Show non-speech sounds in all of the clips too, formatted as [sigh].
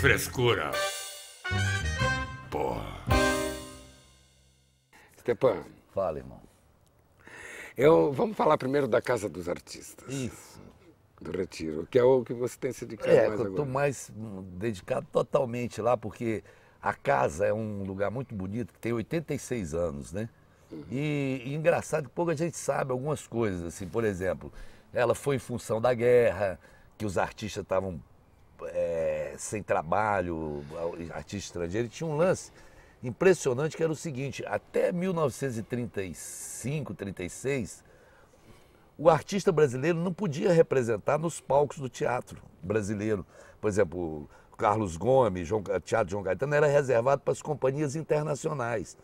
frescura. Porra. Stepan. Fala, irmão. Eu, vamos falar primeiro da Casa dos Artistas. Isso. Do Retiro, que é o que você tem se dedicado é, mais agora. É, eu estou mais dedicado totalmente lá, porque a casa é um lugar muito bonito, que tem 86 anos, né? Uhum. E, e engraçado que pouca gente sabe algumas coisas, assim, por exemplo, ela foi em função da guerra, que os artistas estavam sem trabalho, artista estrangeiro, tinha um lance impressionante que era o seguinte, até 1935, 36, o artista brasileiro não podia representar nos palcos do teatro brasileiro. Por exemplo, Carlos Gomes, João, Teatro João Caetano era reservado para as companhias internacionais.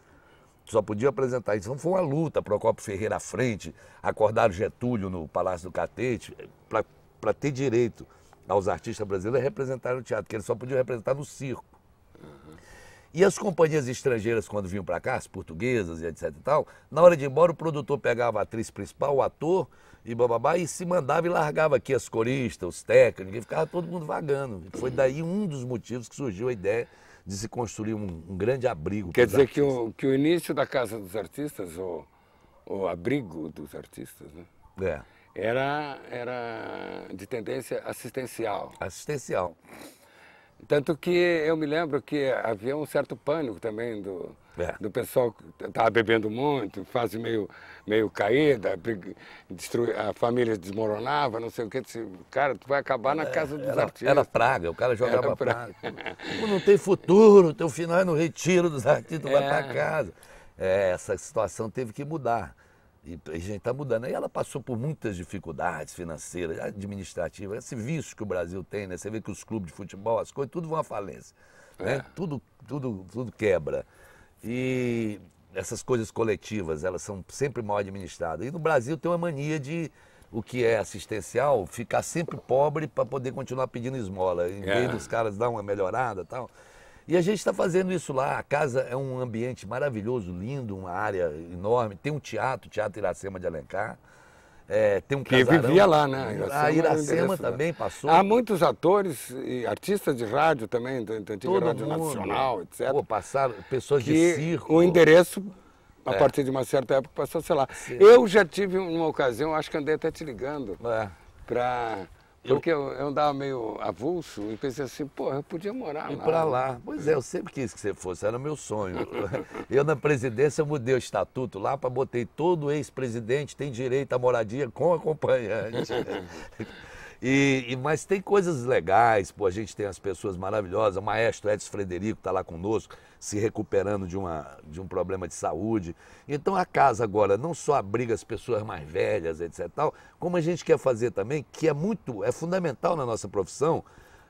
Só podia apresentar isso. Então foi uma luta, para o Copo Ferreira à frente, o Getúlio no Palácio do Catete, para ter direito aos artistas brasileiros representarem o teatro, que eles só podiam representar no circo. Uhum. E as companhias estrangeiras, quando vinham para cá, as portuguesas e etc e tal, na hora de ir embora, o produtor pegava a atriz principal, o ator e bababá, e se mandava e largava aqui as coristas, os técnicos, e ficava todo mundo vagando. E foi daí um dos motivos que surgiu a ideia de se construir um, um grande abrigo. Quer dizer que o, que o início da Casa dos Artistas, ou o abrigo dos artistas, né? É era, era de tendência assistencial. Assistencial. Tanto que eu me lembro que havia um certo pânico também do, é. do pessoal que estava bebendo muito, fase meio, meio caída, destrui, a família desmoronava, não sei o que. Disse, cara, tu vai acabar na é, casa dos era, artistas. Era praga, o cara jogava era praga. praga. Tipo, não tem futuro, teu final é no retiro dos artistas, tu é. vai para casa. É, essa situação teve que mudar. E a gente está mudando. E ela passou por muitas dificuldades financeiras, administrativas, esse vício que o Brasil tem, né? Você vê que os clubes de futebol, as coisas, tudo vão à falência. Né? É. Né? Tudo, tudo, tudo quebra. E essas coisas coletivas, elas são sempre mal administradas. E no Brasil tem uma mania de o que é assistencial, ficar sempre pobre para poder continuar pedindo esmola, em é. vez dos caras dar uma melhorada tal. E a gente está fazendo isso lá. A casa é um ambiente maravilhoso, lindo, uma área enorme. Tem um teatro, Teatro Iracema de Alencar. É, tem um que casarão. vivia lá, né? Iracema, a Iracema é também passou. Há muitos atores e artistas de rádio também, da antiga Todo Rádio mundo. Nacional, etc. Pô, passaram pessoas que de circo. O endereço, a é. partir de uma certa época, passou, sei lá. Sim. Eu já tive uma ocasião, acho que andei até te ligando, é. para porque eu, eu andava meio avulso e pensei assim, pô, eu podia morar e lá. para lá. Pois é, eu sempre quis que você fosse, era meu sonho. [laughs] eu, na presidência, eu mudei o estatuto lá para botei todo ex-presidente tem direito à moradia com acompanhante. [laughs] E, e, mas tem coisas legais, pô, a gente tem as pessoas maravilhosas, o maestro Edson Frederico está lá conosco, se recuperando de, uma, de um problema de saúde. Então a casa agora não só abriga as pessoas mais velhas, etc. Tal, como a gente quer fazer também, que é muito, é fundamental na nossa profissão,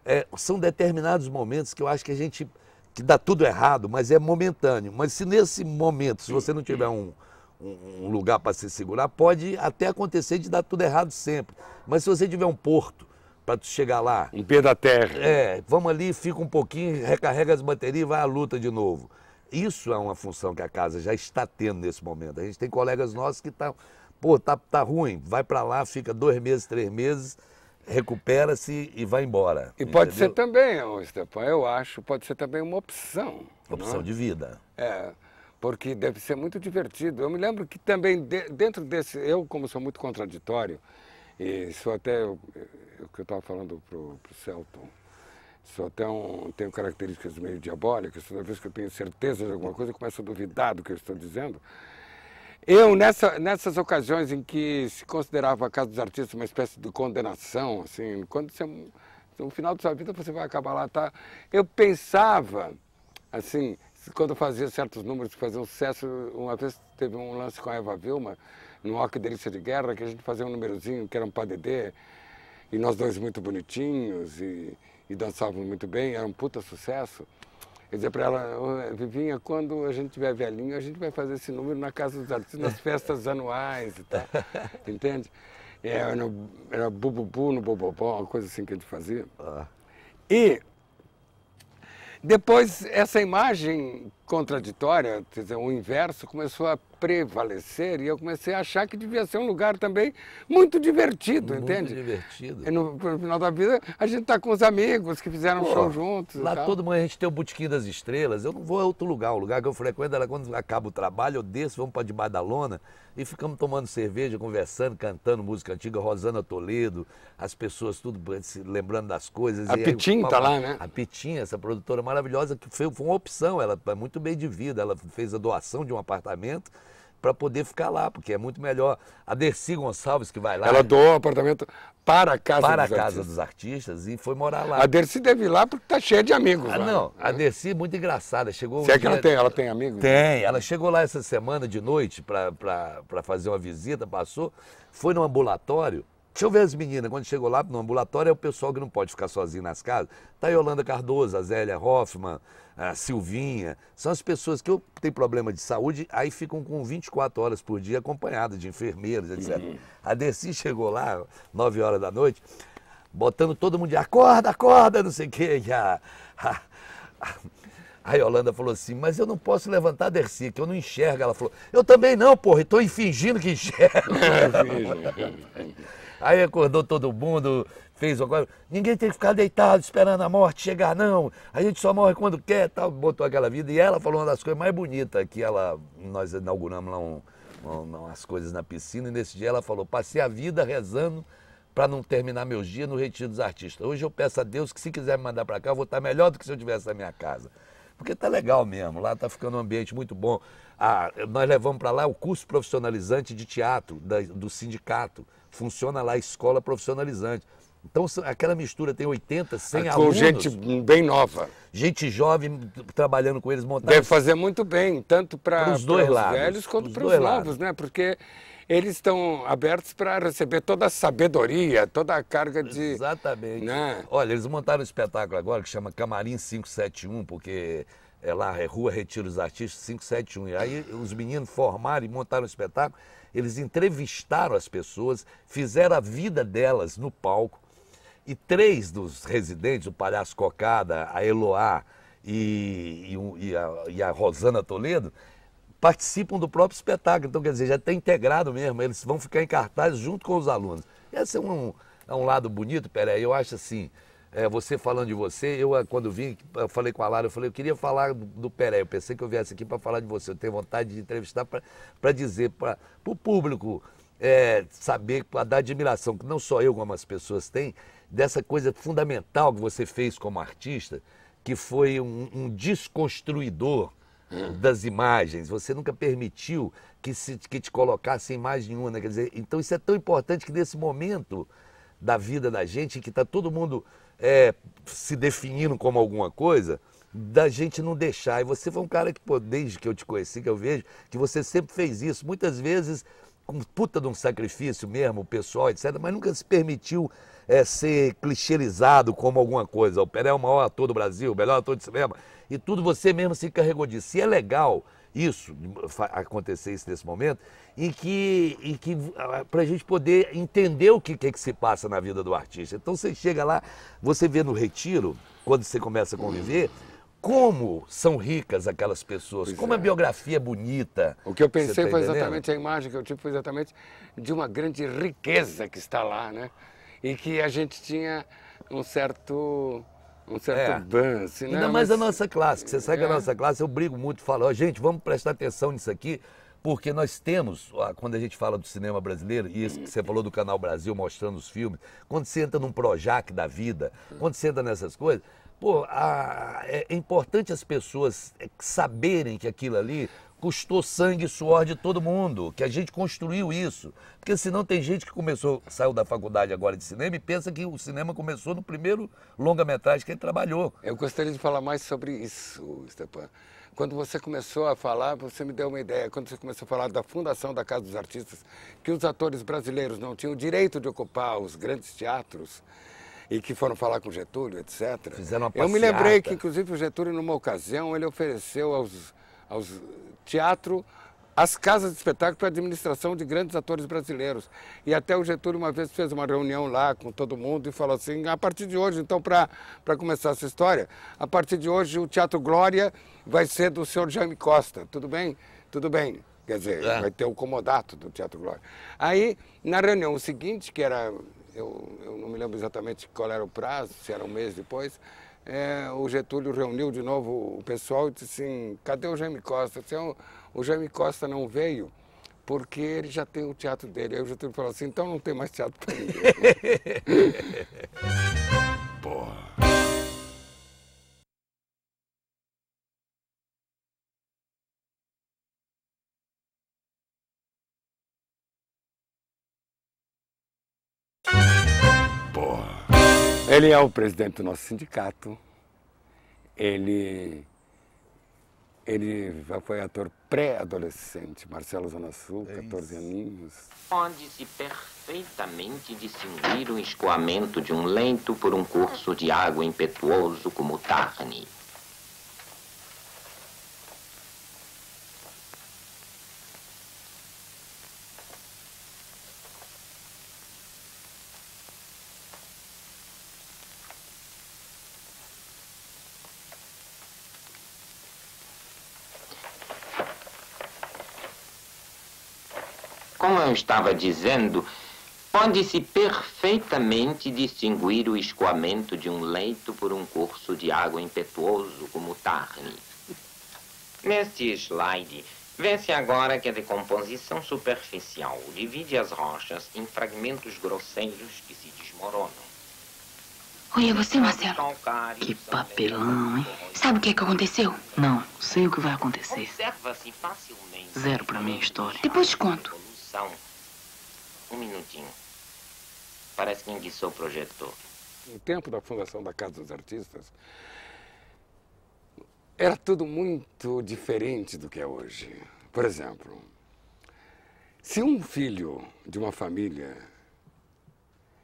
é, são determinados momentos que eu acho que a gente que dá tudo errado, mas é momentâneo. Mas se nesse momento, se você não tiver um, um, um lugar para se segurar, pode até acontecer de dar tudo errado sempre. Mas se você tiver um porto para tu chegar lá. Um pé da terra. É, vamos ali, fica um pouquinho, recarrega as baterias e vai à luta de novo. Isso é uma função que a casa já está tendo nesse momento. A gente tem colegas nossos que estão, pô, tá, tá ruim, vai para lá, fica dois meses, três meses, recupera-se e vai embora. E entendeu? pode ser também, Stefan, eu acho, pode ser também uma opção. Opção não? Né? de vida. É porque deve ser muito divertido. Eu me lembro que também de, dentro desse, eu como sou muito contraditório, e sou até o que eu estava falando para o Celton, sou até um, tenho características meio diabólicas, toda vez que eu tenho certeza de alguma coisa, eu começo a duvidar do que eu estou dizendo. Eu, nessa, nessas ocasiões em que se considerava a Casa dos Artistas uma espécie de condenação, assim, quando você, no final da sua vida você vai acabar lá, tá? Eu pensava, assim, quando fazia certos números que faziam sucesso, uma vez teve um lance com a Eva Vilma, no Rock Delícia de Guerra, que a gente fazia um númerozinho que era um padedê, e nós dois muito bonitinhos, e, e dançávamos muito bem, era um puta sucesso. Eu dizia para ela, Vivinha, quando a gente tiver velhinho, a gente vai fazer esse número na Casa dos Artistas, nas festas [laughs] anuais e tal, entende? É, era, era bububu no bobobó, uma coisa assim que a gente fazia. Ah. E depois, essa imagem contraditória, quer dizer, o inverso começou a prevalecer e eu comecei a achar que devia ser um lugar também muito divertido, muito entende? Muito divertido. E no, no, final da vida a gente está com os amigos que fizeram Pô, show juntos. Lá todo mundo a gente tem o Botequim das Estrelas, eu não vou a outro lugar, o lugar que eu frequento era é quando acaba o trabalho, eu desço, vamos para debaixo da lona e ficamos tomando cerveja, conversando, cantando música antiga, Rosana Toledo, as pessoas tudo se lembrando das coisas. A Pitim está lá, né? A Pitim, essa produtora maravilhosa que foi, foi uma opção, ela é muito muito bem de vida. Ela fez a doação de um apartamento para poder ficar lá, porque é muito melhor. A Dercy Gonçalves, que vai lá. Ela doou o apartamento para a Casa, para dos, a casa artistas. dos Artistas e foi morar lá. A Dercy deve ir lá porque tá cheia de amigos. Ah, lá, não. A Dercy, é muito engraçada. Chegou Se é um é dia... que ela tem, ela tem amigos? Tem. Ela chegou lá essa semana de noite para fazer uma visita, passou, foi no ambulatório Deixa eu ver as meninas. Quando chegou lá no ambulatório, é o pessoal que não pode ficar sozinho nas casas. Tá a Yolanda Cardoso, a Zélia Hoffman, a Silvinha. São as pessoas que têm problema de saúde, aí ficam com 24 horas por dia acompanhadas de enfermeiros, etc. Uhum. A Dercy chegou lá, 9 horas da noite, botando todo mundo de acorda, acorda, não sei o quê. a, a, a, a Yolanda falou assim, mas eu não posso levantar a Dercy, que eu não enxergo. Ela falou, eu também não, porra, estou tô fingindo que enxergo. [laughs] Uhum. Aí acordou todo mundo, fez agora. Ninguém tem que ficar deitado esperando a morte chegar, não. A gente só morre quando quer, tal. Botou aquela vida. E ela falou uma das coisas mais bonitas que ela. Nós inauguramos lá um, um, umas coisas na piscina, e nesse dia ela falou: passei a vida rezando para não terminar meus dias no Retiro dos Artistas. Hoje eu peço a Deus que se quiser me mandar para cá, eu vou estar melhor do que se eu tivesse na minha casa. Porque tá legal mesmo, lá tá ficando um ambiente muito bom. Ah, nós levamos para lá o curso profissionalizante de teatro da, do sindicato funciona lá a escola profissionalizante. Então, aquela mistura tem 80, 100 ah, Com alunos. Com gente bem nova. Gente jovem trabalhando com eles, montando. Deve fazer muito bem, tanto para os dois lados. velhos quanto para os novos, lados. né? Porque eles estão abertos para receber toda a sabedoria, toda a carga de. Exatamente. Né? Olha, eles montaram um espetáculo agora que chama Camarim 571, porque é lá, é Rua Retiro os Artistas 571. E aí os meninos formaram e montaram um espetáculo eles entrevistaram as pessoas, fizeram a vida delas no palco. E três dos residentes, o Palhaço Cocada, a Eloá e, e, e, a, e a Rosana Toledo, participam do próprio espetáculo. Então, quer dizer, já está integrado mesmo, eles vão ficar em cartaz junto com os alunos. Esse é um, é um lado bonito, Peraí, eu acho assim, é, você falando de você, eu ah, quando vim, eu falei com a Lara, eu falei, eu queria falar do Pérez. eu pensei que eu viesse aqui para falar de você, eu tenho vontade de entrevistar para dizer para o público é, saber, para dar admiração, que não só eu, como as pessoas têm, dessa coisa fundamental que você fez como artista, que foi um, um desconstruidor hum. das imagens, você nunca permitiu que, se, que te colocasse imagem nenhuma, né? quer dizer, então isso é tão importante que nesse momento da vida da gente, que está todo mundo é, se definindo como alguma coisa, da gente não deixar. E você foi um cara que, pô, desde que eu te conheci, que eu vejo, que você sempre fez isso. Muitas vezes com puta de um sacrifício mesmo, pessoal, etc., mas nunca se permitiu é, ser clichêizado como alguma coisa. O Pelé é o maior ator do Brasil, o melhor ator de cinema. E tudo você mesmo se carregou disso. E é legal isso, acontecer isso nesse momento, e que, e que ah, para a gente poder entender o que, que, é que se passa na vida do artista. Então você chega lá, você vê no retiro, quando você começa a conviver, como são ricas aquelas pessoas, pois como é. a biografia é bonita. O que eu tá pensei tá foi exatamente a imagem que eu tive foi exatamente de uma grande riqueza que está lá, né? E que a gente tinha um certo um certo é. dance, né? Ainda mais Mas... a nossa classe, que você sabe é. que a é. nossa classe, eu brigo muito, falo, gente, vamos prestar atenção nisso aqui, porque nós temos, quando a gente fala do cinema brasileiro, e isso que você falou do Canal Brasil mostrando os filmes, quando você entra num Projac da vida, quando você entra nessas coisas, pô, a, é, é importante as pessoas é, saberem que aquilo ali custou sangue e suor de todo mundo, que a gente construiu isso. Porque senão tem gente que começou, saiu da faculdade agora de cinema e pensa que o cinema começou no primeiro longa-metragem que ele trabalhou. Eu gostaria de falar mais sobre isso, Stepan. Quando você começou a falar, você me deu uma ideia. Quando você começou a falar da fundação da Casa dos Artistas, que os atores brasileiros não tinham o direito de ocupar os grandes teatros, e que foram falar com Getúlio, etc. Fizeram uma passeata. Eu me lembrei que, inclusive, o Getúlio, numa ocasião, ele ofereceu aos, aos teatro, as casas de espetáculo para a administração de grandes atores brasileiros. E até o Getúlio uma vez fez uma reunião lá com todo mundo e falou assim, a partir de hoje, então, para começar essa história, a partir de hoje o Teatro Glória vai ser do senhor Jaime Costa, tudo bem? Tudo bem. Quer dizer, é. vai ter o comodato do Teatro Glória. Aí, na reunião seguinte, que era, eu, eu não me lembro exatamente qual era o prazo, se era um mês depois, é, o Getúlio reuniu de novo o pessoal e disse assim, cadê o Jaime Costa? Disse, é, o, Jaime Costa não veio porque ele já tem o teatro dele. Aí o Getúlio falou assim, então não tem mais teatro para ninguém. [laughs] Porra. Ele é o presidente do nosso sindicato, ele, ele foi ator pré-adolescente, Marcelo Zona Sul, é 14 aninhos. Pode-se perfeitamente distinguir o escoamento de um lento por um curso de água impetuoso como Tarne. como eu estava dizendo, pode-se perfeitamente distinguir o escoamento de um leito por um curso de água impetuoso como o Tarni. Neste slide, vê-se agora que a decomposição superficial divide as rochas em fragmentos grosseiros que se desmoronam. Olha você, Marcelo. Que papelão, hein? Sabe o que, é que aconteceu? Não, sei o que vai acontecer. Zero para minha história. Depois conto. Só um. Um minutinho. Parece que enguiçou o projetor. No tempo da fundação da Casa dos Artistas, era tudo muito diferente do que é hoje. Por exemplo, se um filho de uma família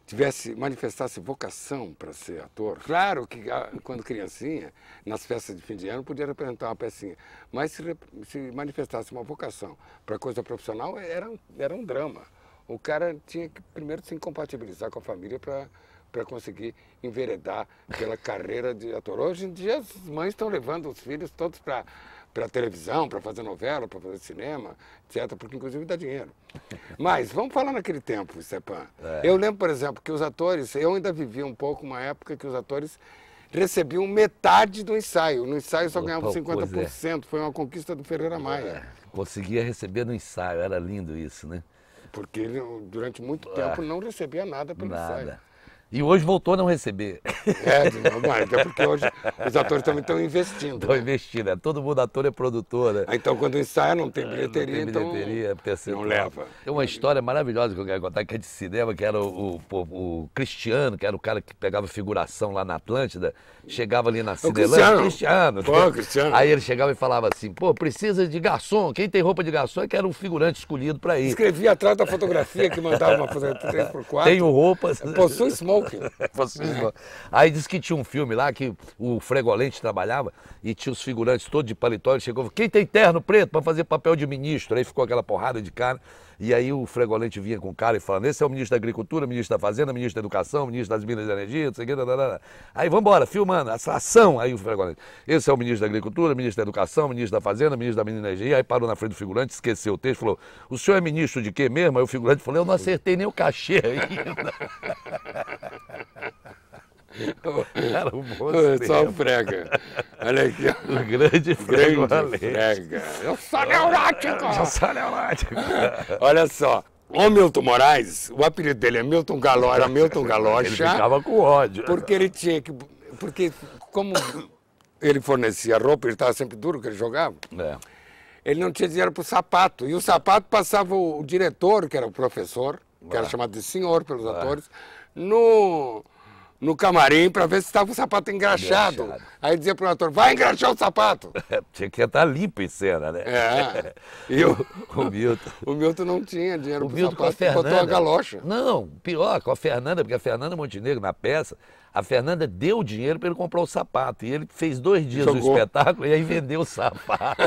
tivesse manifestasse vocação para ser ator. Claro que ah, quando criancinha, nas festas de fim de ano, podia representar uma pecinha, mas se, se manifestasse uma vocação para coisa profissional, era, era um drama. O cara tinha que primeiro se incompatibilizar com a família para para conseguir enveredar pela carreira de ator. Hoje em dia as mães estão levando os filhos todos para para televisão, para fazer novela, para fazer cinema, etc., porque inclusive dá dinheiro. [laughs] Mas vamos falar naquele tempo, Stepan. É. Eu lembro, por exemplo, que os atores, eu ainda vivi um pouco uma época que os atores recebiam metade do ensaio. No ensaio só ganhavam 50%, é. foi uma conquista do Ferreira é, Maia. É. Conseguia receber no ensaio, era lindo isso, né? Porque ele, durante muito é. tempo, não recebia nada pelo nada. ensaio. E hoje voltou a não receber. [laughs] É, mas é porque hoje os atores também estão investindo. Estão né? investindo, é. todo mundo ator é produtor. Né? Ah, então quando ensaia não tem bilheteria, é, não tem bilheteria então assim, não leva. Tem uma história maravilhosa que eu quero contar, que é de cinema, que era o, o, o Cristiano, que era o cara que pegava figuração lá na Atlântida, chegava ali na Cinelândia. Cristiano. Cristiano. Pô, Cristiano. Aí ele chegava e falava assim, pô, precisa de garçom, quem tem roupa de garçom é que era um figurante escolhido para ir. Escrevia atrás da fotografia que mandava uma 3x4. Tenho roupas. Possui small Aí disse que tinha um filme lá que o Fregolente trabalhava e tinha os figurantes todos de paletó. Ele chegou e falou: quem tem terno preto para fazer papel de ministro? Aí ficou aquela porrada de cara. E aí o Fregolente vinha com o cara e falando: esse é o ministro da Agricultura, ministro da Fazenda, ministro da Educação, ministro das Minas e Energia, não sei o que, da Aí vamos embora, filmando, ação. Aí o Fregolente: esse é o ministro da Agricultura, ministro da Educação, ministro da Fazenda, ministro da Minas e Energia. Aí parou na frente do figurante, esqueceu o texto, falou: o senhor é ministro de quê mesmo? Aí o figurante falou: eu não acertei nem o cachê ainda. [laughs] Era um bom é Só o Frega. Olha aqui, ó. O grande Frega. Grande Frega. Eu sou neurótico! Eu sou neurótico. [laughs] Olha só. O Milton Moraes, o apelido dele é Milton era Milton Galocha. Ele ficava com ódio. Porque ele tinha que. Porque, como ele fornecia roupa, ele estava sempre duro que ele jogava. É. Ele não tinha dinheiro para o sapato. E o sapato passava o, o diretor, que era o professor, que era chamado de senhor pelos atores, no, no camarim para ver se estava o sapato engraxado. engraxado. Aí dizia pro ator, vai engraxar o sapato. [laughs] É, tinha que estar limpo em cena, né? É. [laughs] E o, o Milton. [laughs] O Milton não tinha dinheiro o pro sapato, com a Fernanda, botou a galocha. Não, pior, com a Fernanda, porque a Fernanda Montenegro, na peça, a Fernanda deu dinheiro para ele comprar o sapato. E ele fez dois dias Jogou. do espetáculo e aí vendeu o sapato.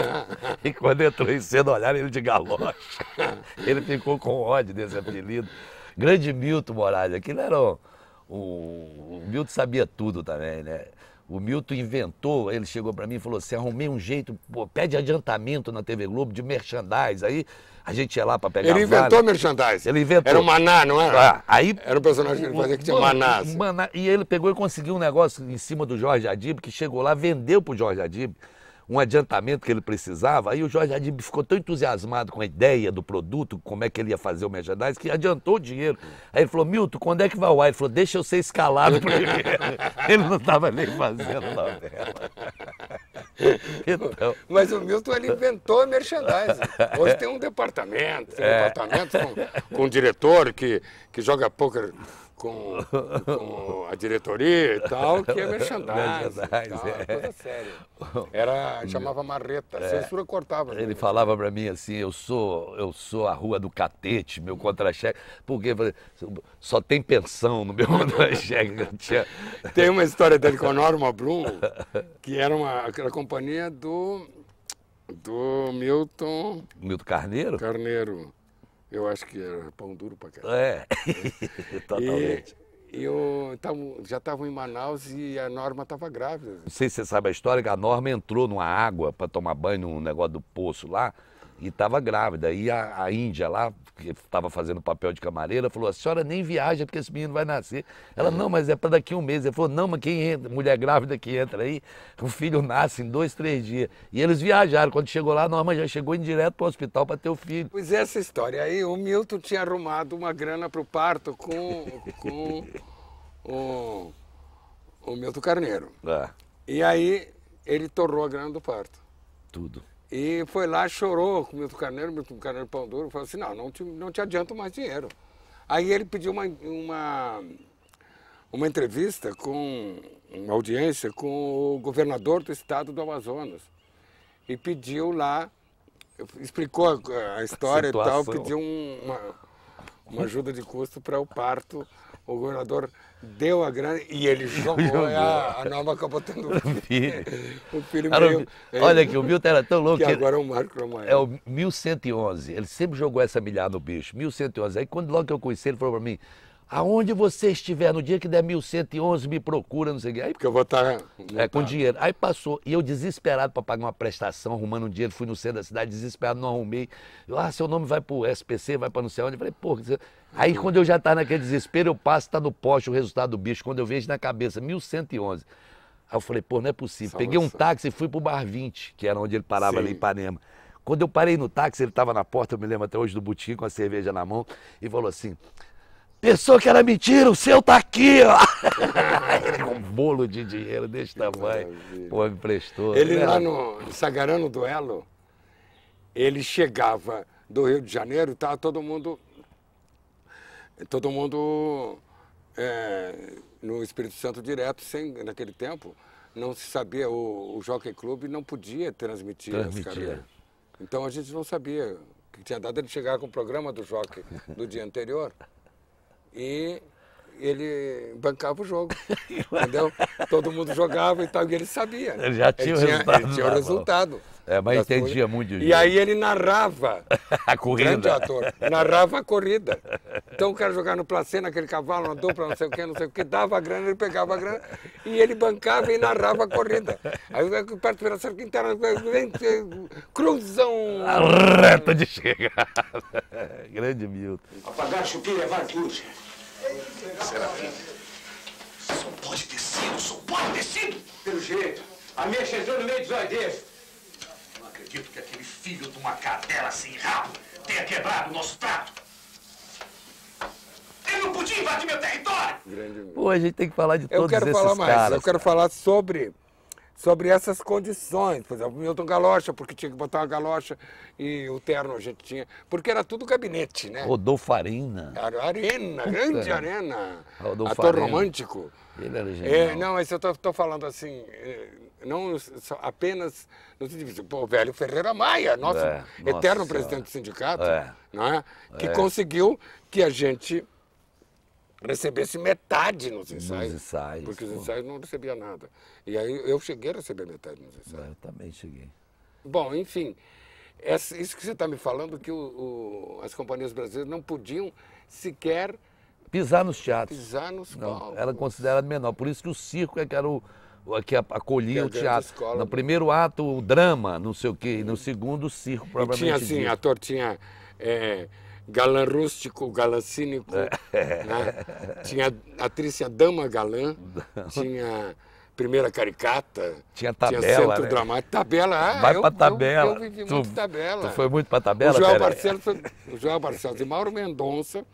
e quando entrou em cena, olharam ele de galocha. ele ficou com ódio desse apelido. Grande Milton Moraes, aquilo era um o, o Milton sabia tudo também, né? O Milton inventou, ele chegou para mim e falou assim: arrumei um jeito, pô, pede adiantamento na TV Globo de merchandise. Aí a gente ia lá para pegar. Ele inventou merchandise. Ele inventou. Era o Maná, não era? Ah, aí, era o personagem que ele fazia que tinha Maná. Assim. Maná. E ele pegou e conseguiu um negócio em cima do Jorge Adib, que chegou lá, vendeu pro Jorge Adib um adiantamento que ele precisava. Aí o Jorge Adib ficou tão entusiasmado com a ideia do produto, como é que ele ia fazer o merchandising, que adiantou o dinheiro. Aí ele falou, Milton, quando é que vai o ar? Ele falou, deixa eu ser escalado primeiro. [laughs] ele não estava nem fazendo novela. Então... Mas o Milton ele inventou merchandising. Hoje tem um departamento, tem um é. departamento com, com um diretor que, que joga poker com, [laughs] com a diretoria e tal, que é merchandising. merchandising tá? é. Coisa séria. Era, chamava marreta, é. censura cortava. Ele né? falava para mim assim, eu sou, eu sou a rua do catete, meu contra-cheque, porque só tem pensão no meu [laughs] contra-cheque. Tinha... Tem uma história dele com a Norma Brum, que era uma era companhia do, do Milton... Milton Carneiro? Carneiro. Eu acho que era pão duro para cá. É, [laughs] [laughs] totalmente. E eu então, já estava em Manaus e a Norma estava grávida. Não sei se você sabe a história que a Norma entrou numa água para tomar banho num negócio do poço lá e estava grávida. E a, a Índia lá, que estava fazendo papel de camareira, falou: a senhora nem viaja porque esse menino vai nascer. Ela, não, mas é para daqui um mês. Ele falou: não, mas quem entra, mulher grávida que entra aí, o filho nasce em dois, três dias. E eles viajaram. Quando chegou lá, a Norma já chegou indo direto para o hospital para ter o filho. Pois é essa história aí, o Milton tinha arrumado uma grana para o parto com, com o, o Milton Carneiro. É. E aí ele torrou a grana do parto. Tudo. E foi lá, chorou com o Milton Carneiro, o Milton Carneiro Pão Duro, falou assim, não, não te, não te adianta mais dinheiro. Aí ele pediu uma, uma, uma entrevista com, uma audiência com o governador do estado do Amazonas. E pediu lá, explicou a, a história a e tal, pediu uma, uma ajuda de custo para o parto. O governador deu a grana e ele [laughs] jogou, jogou. A, a nova capotando [laughs] o filho. o filho era meio, Olha que o Milton tá era tão louco. Que, que agora é o Marco Romano. É o 1111. Ele sempre jogou essa milhar no bicho. 1111. Aí quando logo que eu conheci ele, falou para mim, Aonde você estiver, no dia que der 1.111, me procura, não sei o quê. Aí, porque eu vou estar. Tá é, com dinheiro. Aí passou. E eu desesperado para pagar uma prestação, arrumando um dinheiro, fui no centro da cidade, desesperado, não arrumei. Eu, ah, seu nome vai pro SPC, vai para não sei onde. Eu falei, pô. Aí quando eu já estava tá naquele desespero, eu passo, tá no poste o resultado do bicho. Quando eu vejo na cabeça, 1.111. Aí eu falei, pô, não é possível. Salve Peguei um salve. táxi e fui pro Bar 20, que era onde ele parava Sim. ali em Ipanema. Quando eu parei no táxi, ele estava na porta, eu me lembro até hoje, do botim com a cerveja na mão, e falou assim: Pensou que era mentira, o seu tá aqui, ó. [laughs] com um bolo de dinheiro desse tamanho. Pô, me prestou. Ele né? lá no Sagarano duelo, ele chegava do Rio de Janeiro e tava todo mundo. Todo mundo é, no Espírito Santo direto, sem, naquele tempo, não se sabia, o, o Jockey Club não podia transmitir, transmitir. as carreiras. Então a gente não sabia que tinha dado ele chegar com o programa do Jockey do dia anterior e ele bancava o jogo, entendeu? Todo mundo jogava e tal, e ele sabia. Ele já tinha, ele o, tinha, resultado, ele tinha o resultado. É, mas entendia muito de E aí ele narrava. [laughs] a corrida. Grande ator. Narrava a corrida. Então o cara jogava no placê, naquele cavalo, na dupla, não sei o quê, não sei o quê, dava a grana, ele pegava a grana e ele bancava e narrava a corrida. Aí o perto pela cerca interna, cruzão. A reta de chegada. [laughs] Grande Milton. Apagar, chupir, levar, puxa. Será que só pode ter sido, só pode ter sido! Pelo jeito, a minha chegou no meio dos olhos Não acredito que aquele filho de uma cadela sem rabo tenha quebrado o nosso trato. Ele não podia invadir meu território! Grande... Pô, a gente tem que falar de todos esses caras. Eu quero falar mais, eu quero falar sobre sobre essas condições. Por exemplo, Milton Galocha, porque tinha que botar uma galocha e o terno a gente tinha. Porque era tudo gabinete, né? Rodolfo Arena. Era arena, Puta. grande arena. Rodolfo Ator arena. romântico. Ele era é, genial. É, não, mas eu tô, tô falando assim, é, não apenas nos indivíduos. pô, velho Ferreira Maia, nosso é, eterno nossa, presidente do sindicato, é, né? que é. conseguiu que a gente recebesse assim metade nos ensaios. Nos ensaios. Porque pô. os ensaios não recebia nada. E aí eu cheguei a receber metade nos ensaios. Eu também cheguei. Bom, enfim, essa, isso que você está me falando, que o, o, as companhias brasileiras não podiam sequer... Pisar nos teatros. Pisar nos não, palcos. É era menor. Por isso que o circo é que era o, que acolhia que é o teatro. Escola, no primeiro ato, o drama, não sei o quê. No uhum. segundo, o circo, provavelmente. E tinha assim, dito. ator tinha é, galã rústico, galã cínico. É. Né? Tinha a atriz, Dama Galã, tinha Primeira Caricata. Tinha Tabela. Tinha Centro né? Dramático. Tabela, ah, Vai eu, pra Tabela. Eu, eu vivi tu, muito Tabela. Tu foi muito pra Tabela? O Joel, Barcelos, o Joel Barcelos e Mauro Mendonça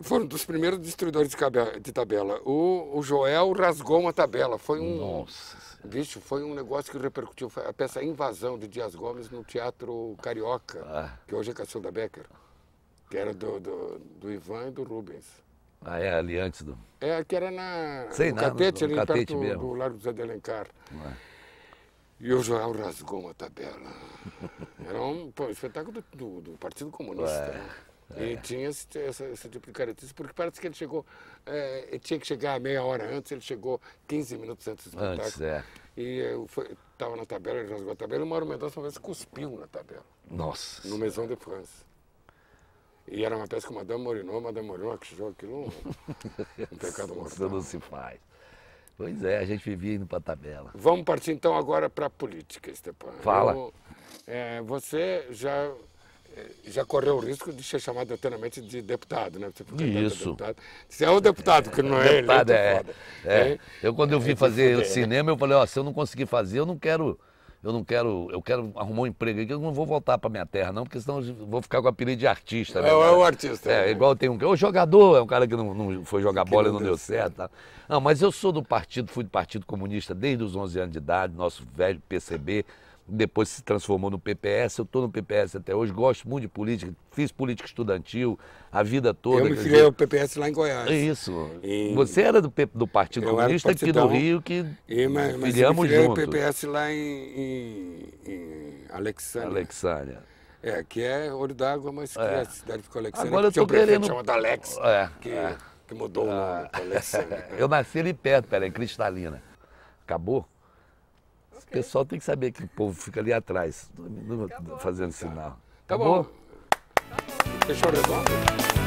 foram dos primeiros destruidores de, de tabela. O, o, Joel rasgou uma tabela. Foi um. Nossa. Bicho, foi um negócio que repercutiu. Foi a peça Invasão de Dias Gomes no Teatro Carioca, ah. que hoje é Cacilda Becker. Que era do, do, do Ivan e do Rubens. Ah, é, ali antes do. É, que era na. Sei no nada, catete, ali catete perto mesmo. do Largo do Zé de Alencar. É? E o Joel rasgou uma tabela. [laughs] Era um pô, espetáculo do, do, Partido Comunista. Ué. É. Né? E é. tinha esse, esse tipo de caretice, porque parece que ele chegou, é, ele tinha que chegar meia hora antes, ele chegou 15 minutos antes do espetáculo. Antes, é. E estava eh, na tabela, ele rasgou a tabela, e o Mauro Mendonça uma vez cuspiu na tabela. Nossa. No Maison de France. E era uma peça com Madame Morinot, Madame Morinot, que joga aquilo [laughs] um pecado mortal. Isso não se faz. Pois é, a gente vivia indo para tabela. Vamos partir então agora para a política, Stepan. Fala. Eu, é, você já, é, já correu o risco de ser chamado eternamente de deputado, né? Você Isso. Deputado. Você é o deputado, que não é, é deputado, ele. É, é, é. Eu, quando eu é, vim fazer cinema, eu falei: ó, se eu não conseguir fazer, eu não quero eu não quero, eu quero arrumar um emprego aqui, eu não vou voltar para minha terra, não, porque senão eu vou ficar com o apelido de artista. Né, é, é o artista. É, é, igual tem um que. O jogador é um cara que não, não foi jogar que bola e não, não deu certo. Tá? Não, mas eu sou do partido, fui do Partido Comunista desde os 11 anos de idade, nosso velho PCB depois se transformou no PPS, eu estou no PPS até hoje, gosto muito de política, fiz política estudantil a vida toda. Eu me filiei ao PPS lá em Goiás. É isso. E... Você era do, do Partido eu Comunista aqui no Rio que e, mas, mas filiamos juntos. Eu me filiei ao PPS lá em, em, em Alexânia. Alexânia. É, que é Ouro d'Água, mas que é. é a cidade ficou Alexandre. Agora eu estou querendo... a Alex, é. Que, é. que mudou ah. o nome ah. [laughs] eu nasci ali perto, peraí, Cristalina. Acabou? pessoal tem que saber que o povo fica ali atrás, Acabou. fazendo sinal. Tá Acabou? Acabou. Fechou o redondo?